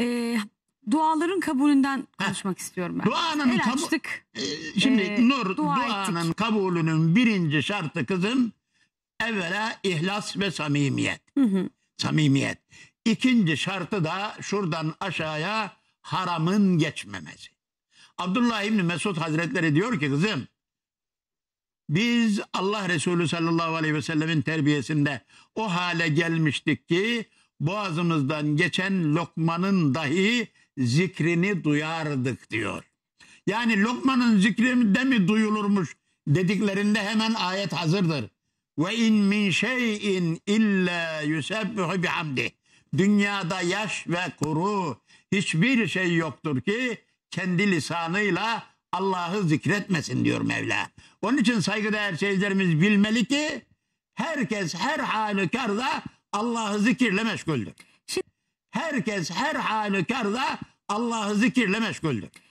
e, duaların kabulünden konuşmak istiyorum ben. Duanın El kabu- ee, Şimdi Ee, Nur dua duanın kabulünün birinci şartı kızım evvela ihlas ve samimiyet. Samimiyet. İkinci şartı da şuradan aşağıya haramın geçmemesi. Abdullah İbni Mesud Hazretleri diyor ki kızım biz Allah Resulü sallallahu aleyhi ve sellemin terbiyesinde o hale gelmiştik ki boğazımızdan geçen lokmanın dahi zikrini duyardık diyor. Yani lokmanın zikri de mi duyulurmuş dediklerinde hemen ayet hazırdır. Ve in min şeyin illa yusebbihu bihamdi. Dünyada yaş ve kuru hiçbir şey yoktur ki kendi lisanıyla Allah'ı zikretmesin diyor Mevla. Onun için saygıdeğer seyircilerimiz bilmeli ki herkes her halükarda Allah'ı zikirle meşguldür. Herkes her halükarda Allah'ı zikirle meşguldür.